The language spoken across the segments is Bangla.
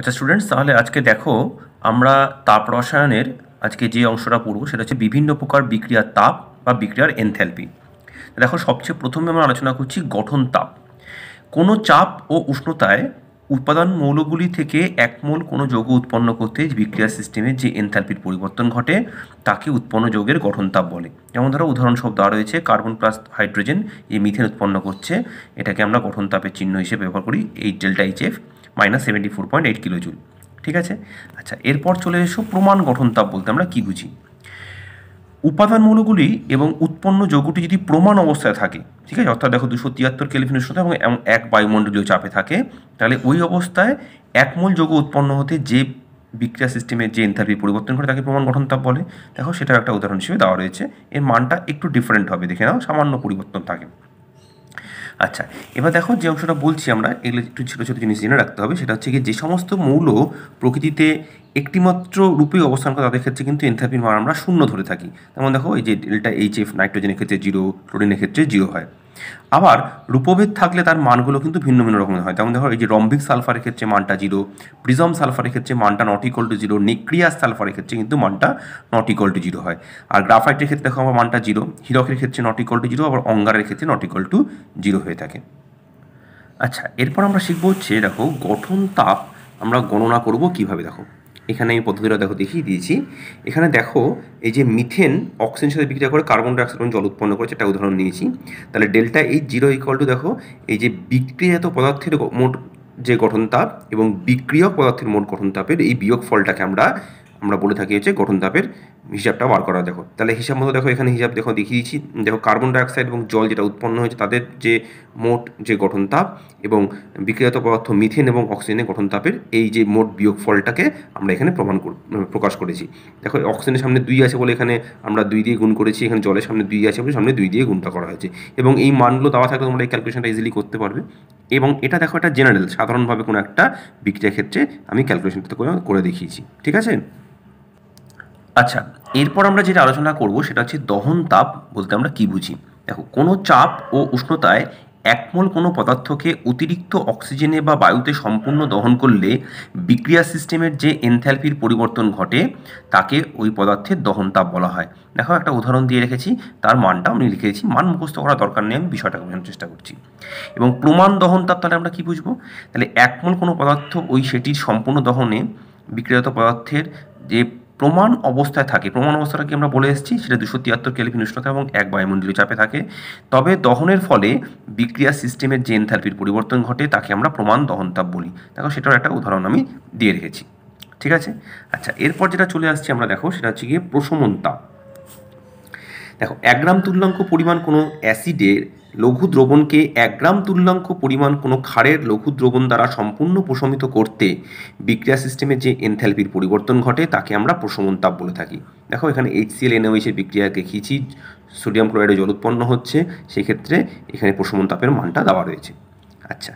আচ্ছা স্টুডেন্টস তাহলে আজকে দেখো আমরা তাপ রসায়নের আজকে যে অংশটা পড়ব সেটা হচ্ছে বিভিন্ন প্রকার বিক্রিয়ার তাপ বা বিক্রিয়ার এনথ্যালপি দেখো সবচেয়ে প্রথমে আমরা আলোচনা করছি গঠন তাপ কোনো চাপ ও উষ্ণতায় উৎপাদন মৌলগুলি থেকে এক মূল কোনো যৌগ উৎপন্ন করতে বিক্রিয়া সিস্টেমে যে এনথ্যালপির পরিবর্তন ঘটে তাকে উৎপন্ন যৌগের গঠন তাপ বলে যেমন ধরো উদাহরণ সব দেওয়া রয়েছে কার্বন প্লাস হাইড্রোজেন এই মিথেন উৎপন্ন করছে এটাকে আমরা গঠন তাপের চিহ্ন হিসেবে ব্যবহার করি এই delta H F minus seventy four point eight kilo joule ঠিক আছে আচ্ছা এরপর চলে এসো প্রমাণ গঠন তাপ বলতে আমরা কী বুঝি উপাদান মৌলগুলি এবং উৎপন্ন যৌগটি যদি প্রমাণ অবস্থায় থাকে ঠিক আছে অর্থাৎ দেখো দুশো তিয়াত্তর কেলভিন উষ্ণতা এবং এক বায়ুমণ্ডলীয় চাপে থাকে তাহলে ওই অবস্থায় একমূল যৌগ উৎপন্ন হতে যে বিক্রিয়া সিস্টেমে যে এনথারপি পরিবর্তন করে তাকে প্রমাণ গঠন তাপ বলে দেখো সেটার একটা উদাহরণ হিসেবে দেওয়া রয়েছে এর মানটা একটু ডিফারেন্ট হবে দেখে নাও সামান্য পরিবর্তন থাকে আচ্ছা এবার দেখো যে অংশটা বলছি আমরা এগুলো একটু ছোটো ছোটো জিনিস জেনে রাখতে হবে সেটা হচ্ছে কি যে সমস্ত মৌল প্রকৃতিতে একটিমাত্র রূপে অবস্থান করে তাদের ক্ষেত্রে কিন্তু এনথাপির মান আমরা শূন্য ধরে থাকি যেমন দেখো এই যে ডেল্টা এইচ এফ নাইট্রোজেনের ক্ষেত্রে জিরো ক্লোরিনের ক্ষেত্রে জিরো হয় আবার রূপভেদ থাকলে তার মানগুলো কিন্তু ভিন্ন ভিন্ন রকমের হয় যেমন দেখো এই যে রম্বিক সালফারের ক্ষেত্রে মানটা জিরো প্রিজম সালফারের ক্ষেত্রে মানটা নট ইকল টু জিরো নিক্রিয়াস সালফারের ক্ষেত্রে কিন্তু মানটা নট ইকল টু জিরো হয় আর গ্রাফাইটের ক্ষেত্রে দেখো আমার মানটা জিরো হিরকের ক্ষেত্রে নট ইকল টু জিরো আবার অঙ্গারের ক্ষেত্রে নট ইকল টু জিরো হয়ে থাকে আচ্ছা এরপর আমরা শিখবো হচ্ছে দেখো গঠন তাপ আমরা গণনা করব কিভাবে দেখো এখানে আমি পদ্ধতিটা দেখো দেখিয়ে দিয়েছি এখানে দেখো এই যে মিথেন অক্সিজেন সাথে বিক্রিয়া করে কার্বন ডাইঅক্সাইড জল উৎপন্ন করেছে একটা উদাহরণ নিয়েছি তাহলে ডেল্টা এই জিরো ইকুয়াল টু দেখো এই যে বিক্রিয়াত পদার্থের মোট যে গঠন তাপ এবং বিক্রিয়ক পদার্থের মোট গঠন তাপের এই বিয়োগ ফলটাকে আমরা আমরা বলে থাকি হচ্ছে গঠন তাপের হিসাবটা বার করা দেখো তাহলে হিসাব মতো দেখো এখানে হিসাব দেখো দেখিয়ে দিচ্ছি দেখো কার্বন ডাইঅক্সাইড এবং জল যেটা উৎপন্ন হয়েছে তাদের যে মোট যে গঠন তাপ এবং বিক্রিয়ত পদার্থ মিথেন এবং অক্সিজেনের গঠন তাপের এই যে মোট বিয়োগ ফলটাকে আমরা এখানে প্রমাণ প্রকাশ করেছি দেখো অক্সিজেনের সামনে দুই আছে বলে এখানে আমরা দুই দিয়ে গুণ করেছি এখানে জলের সামনে দুই আছে বলে সামনে দুই দিয়ে গুণটা করা হয়েছে এবং এই মানগুলো দেওয়া থাকলে তোমরা এই ক্যালকুলেশনটা ইজিলি করতে পারবে এবং এটা দেখো একটা জেনারেল সাধারণভাবে কোনো একটা বিক্রিয়ার ক্ষেত্রে আমি ক্যালকুলেশনটা করে দেখিয়েছি ঠিক আছে আচ্ছা এরপর আমরা যেটা আলোচনা করব সেটা হচ্ছে দহন তাপ বলতে আমরা কি বুঝি দেখো কোনো চাপ ও উষ্ণতায় একমল কোনো পদার্থকে অতিরিক্ত অক্সিজেনে বা বায়ুতে সম্পূর্ণ দহন করলে বিক্রিয়া সিস্টেমের যে এনথ্যালপির পরিবর্তন ঘটে তাকে ওই পদার্থের দহন তাপ বলা হয় দেখো একটা উদাহরণ দিয়ে রেখেছি তার মানটা আমি লিখেছি মান মুখস্থ করা দরকার নেই আমি বিষয়টাকে বোঝানোর চেষ্টা করছি এবং প্রমাণ দহন তাপ তাহলে আমরা কী বুঝবো তাহলে একমল কোনো পদার্থ ওই সেটির সম্পূর্ণ দহনে বিক্রিয়ত পদার্থের যে প্রমাণ অবস্থায় থাকে প্রমাণ অবস্থাটাকে আমরা বলে এসেছি সেটা দুশো তিয়াত্তর কেলভিন উষ্ণতা এবং এক বায়ুমণ্ডলীয় চাপে থাকে তবে দহনের ফলে বিক্রিয়া সিস্টেমের যে এনথালপির পরিবর্তন ঘটে তাকে আমরা প্রমাণ দহনতাপ বলি দেখো সেটার একটা উদাহরণ আমি দিয়ে রেখেছি ঠিক আছে আচ্ছা এরপর যেটা চলে আসছে আমরা দেখো সেটা হচ্ছে গিয়ে প্রশমন তাপ দেখো এক গ্রাম তুল্যাঙ্ক পরিমাণ কোনো অ্যাসিডের লঘু দ্রবণকে এক গ্রাম তুল্যাঙ্ক পরিমাণ কোনো ক্ষারের লঘু দ্রবণ দ্বারা সম্পূর্ণ প্রশমিত করতে বিক্রিয়া সিস্টেমে যে এনথ্যালপির পরিবর্তন ঘটে তাকে আমরা প্রশমন তাপ বলে থাকি দেখো এখানে এইচসিএল এনওএইচের বিক্রিয়া দেখিয়েছি সোডিয়াম ক্লোরাইডে জল উৎপন্ন হচ্ছে সেক্ষেত্রে এখানে প্রশমন তাপের মানটা দেওয়া রয়েছে আচ্ছা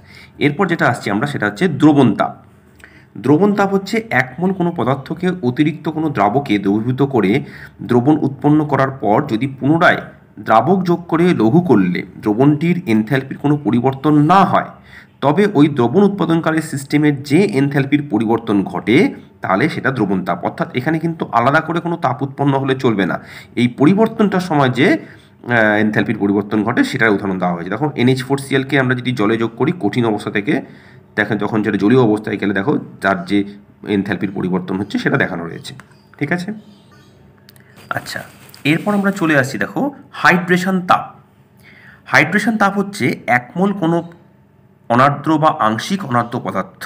এরপর যেটা আসছি আমরা সেটা হচ্ছে দ্রবণ তাপ দ্রবণ তাপ হচ্ছে একমল কোনো পদার্থকে অতিরিক্ত কোনো দ্রাবকে দ্রবীভূত করে দ্রবণ উৎপন্ন করার পর যদি পুনরায় দ্রাবক যোগ করে লঘু করলে দ্রবণটির এনথ্যালপির কোনো পরিবর্তন না হয় তবে ওই দ্রবণ উৎপাদনকারী সিস্টেমের যে এনথ্যালপির পরিবর্তন ঘটে তাহলে সেটা দ্রবণ তাপ অর্থাৎ এখানে কিন্তু আলাদা করে কোনো তাপ উৎপন্ন হলে চলবে না এই পরিবর্তনটার সময় যে এনথ্যালপির পরিবর্তন ঘটে সেটার উদাহরণ দেওয়া হয়েছে দেখো এনএইচ ফোর সিএলকে আমরা যদি জলে যোগ করি কঠিন অবস্থা থেকে দেখেন যখন যেটা জলীয় অবস্থায় গেলে দেখো যার যে এনথ্যালপির পরিবর্তন হচ্ছে সেটা দেখানো রয়েছে ঠিক আছে আচ্ছা এরপর আমরা চলে আসছি দেখো হাইড্রেশন তাপ হাইড্রেশন তাপ হচ্ছে একমল কোনো অনার্দ্র বা আংশিক অনার্দ্র পদার্থ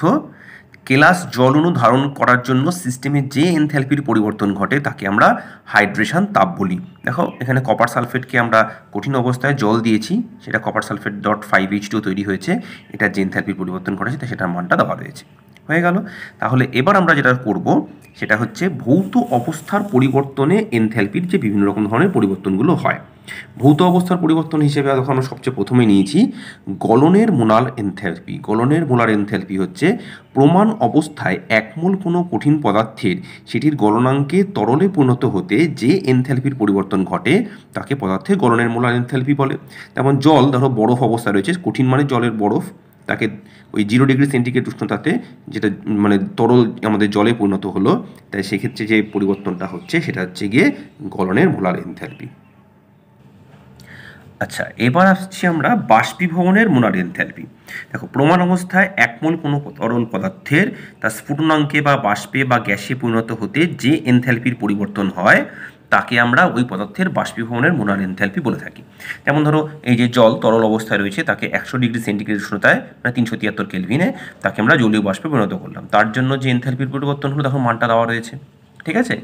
কেলাস জল অণু ধারণ করার জন্য সিস্টেমে যে এনথ্যালপির পরিবর্তন ঘটে তাকে আমরা হাইড্রেশন তাপ বলি দেখো এখানে কপার সালফেটকে আমরা কঠিন অবস্থায় জল দিয়েছি সেটা copper sulphate dot five H two তৈরি হয়েছে এটা যে এনথ্যালপির পরিবর্তন ঘটেছে সেটার মানটা দেওয়া রয়েছে হয়ে গেল তাহলে এবার আমরা যেটা করব সেটা হচ্ছে ভৌত অবস্থার পরিবর্তনে এনথ্যালপির যে বিভিন্ন রকম ধরনের পরিবর্তনগুলো হয় ভৌত অবস্থার পরিবর্তন হিসেবে যখন আমরা সবচেয়ে প্রথমে নিয়েছি গলনের মোনাল এনথ্যালপি গলনের মোনাল এনথ্যালপি হচ্ছে প্রমাণ অবস্থায় একমূল কোনো কঠিন পদার্থের সেটির গলনাঙ্কে তরলে পরিণত হতে যে এনথ্যালপির পরিবর্তন ঘটে তাকে পদার্থে গলনের মোনাল এনথ্যালপি বলে তেমন জল ধরো বরফ অবস্থা রয়েছে কঠিন মানে জলের বরফ তাকে ওই জিরো ডিগ্রি সেন্টিগ্রেড উষ্ণতাতে যেটা মানে তরল আমাদের জলে পরিণত হলো তাই সেক্ষেত্রে যে পরিবর্তনটা হচ্ছে সেটা হচ্ছে গিয়ে গলনের মোলার এনথ্যালপি আচ্ছা এবার আসছি আমরা বাষ্পীভবনের মোনার এনথ্যালপি দেখো প্রমাণ অবস্থায় একমূল কোনো তরল পদার্থের তার স্ফুটনাঙ্কে বা বাষ্পে বা গ্যাসে পরিণত হতে যে এনথ্যালপির পরিবর্তন হয় তাকে আমরা ওই পদার্থের বাষ্পীভবনের মোনার এনথ্যালপি বলে থাকি যেমন ধরো এই যে জল তরল অবস্থায় রয়েছে তাকে একশো ডিগ্রি সেন্টিগ্রেড উষ্ণতায় মানে তিনশো তিয়াত্তর কেলভিনে তাকে আমরা জলীয় বাষ্পে পরিণত করলাম তার জন্য যে এনথ্যালপির পরিবর্তন হলো তখন মানটা দেওয়া রয়েছে ঠিক আছে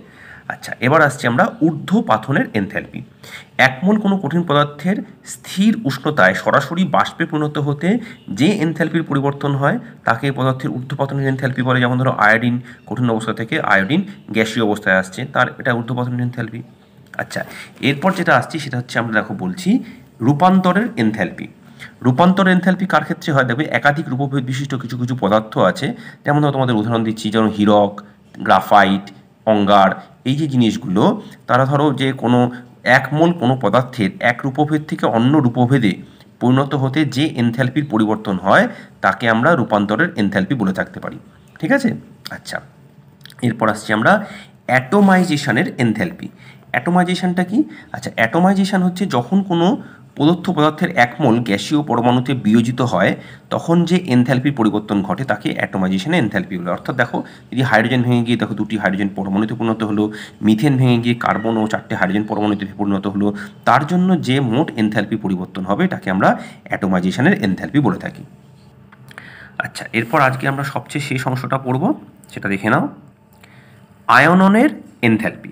আচ্ছা এবার আসছি আমরা ঊর্ধ্ব পাথনের এনথ্যালপি একমূল কোনো কঠিন পদার্থের স্থির উষ্ণতায় সরাসরি বাষ্পে পরিণত হতে যে এনথ্যালপির পরিবর্তন হয় তাকে পদার্থের পাথনের এনথ্যালপি বলে যেমন ধরো আয়োডিন কঠিন অবস্থা থেকে আয়োডিন গ্যাসীয় অবস্থায় আসছে তার এটা পাথনের এনথ্যালপি আচ্ছা এরপর যেটা আসছি সেটা হচ্ছে আমরা দেখো বলছি রূপান্তরের এনথ্যালপি রূপান্তর এনথ্যালপি কার ক্ষেত্রে হয় দেখবে একাধিক রূপভেদ বিশিষ্ট কিছু কিছু পদার্থ আছে যেমন ধরো তোমাদের উদাহরণ দিচ্ছি যেমন হিরক গ্রাফাইট অঙ্গার এই যে জিনিসগুলো তারা ধরো যে কোনো একমোল কোনো পদার্থের এক রূপভেদ থেকে অন্য রূপভেদে পরিণত হতে যে এনথ্যালপির পরিবর্তন হয় তাকে আমরা রূপান্তরের এনথ্যালপি বলে থাকতে পারি ঠিক আছে আচ্ছা এরপর আসছি আমরা অ্যাটোমাইজেশানের এনথ্যালপি অ্যাটোমাইজেশানটা কি আচ্ছা অ্যাটোমাইজেশান হচ্ছে যখন কোনো পদার্থ পদার্থের একমল গ্যাসীয় পরমাণুতে বিয়োজিত হয় তখন যে এনথ্যালপি পরিবর্তন ঘটে তাকে অ্যাটোমাইজেশনে এনথ্যালপি বলে অর্থাৎ দেখো যদি হাইড্রোজেন ভেঙে গিয়ে দেখো দুটি হাইড্রোজেন পরমাণুতে পরিণত হলো মিথেন ভেঙে গিয়ে কার্বন ও চারটে হাইড্রোজেন পরমাণুতে পরিণত হলো তার জন্য যে মোট এনথ্যালপি পরিবর্তন হবে তাকে আমরা অ্যাটোমাইজেশনের এনথ্যালপি বলে থাকি আচ্ছা এরপর আজকে আমরা সবচেয়ে শেষ অংশটা পড়ব সেটা দেখে নাও আয়ননের এনথ্যালপি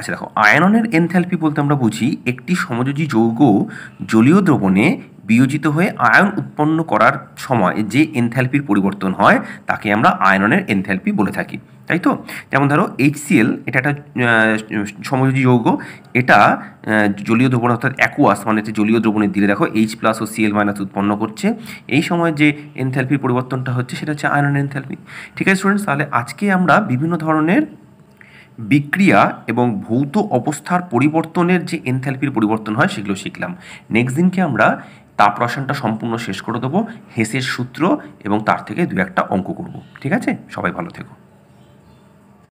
আচ্ছা দেখো আয়ননের এনথ্যালপি বলতে আমরা বুঝি একটি সমযোজী যৌগ জলীয় দ্রবণে বিয়োজিত হয়ে আয়ন উৎপন্ন করার সময় যে এনথ্যালপির পরিবর্তন হয় তাকে আমরা আয়ননের এনথ্যালপি বলে থাকি তাই তো যেমন ধরো এইচসিএল এটা একটা সমযোজী যৌগ এটা জলীয় দ্রবণ অর্থাৎ অ্যাকুয়াস মানে যে জলীয় দ্রবণে দিলে দেখো এইচ প্লাস ও সিএল মাইনাস উৎপন্ন করছে এই সময় যে এনথ্যালপির পরিবর্তনটা হচ্ছে সেটা হচ্ছে আয়রন এনথ্যালপি ঠিক আছে স্টুডেন্টস তাহলে আজকে আমরা বিভিন্ন ধরনের বিক্রিয়া এবং ভৌত অবস্থার পরিবর্তনের যে এনথ্যালপির পরিবর্তন হয় সেগুলো শিখলাম নেক্সট দিনকে আমরা তাপ রসায়নটা সম্পূর্ণ শেষ করে দেবো হেসের সূত্র এবং তার থেকে দু একটা অঙ্ক করব ঠিক আছে সবাই ভালো থেকো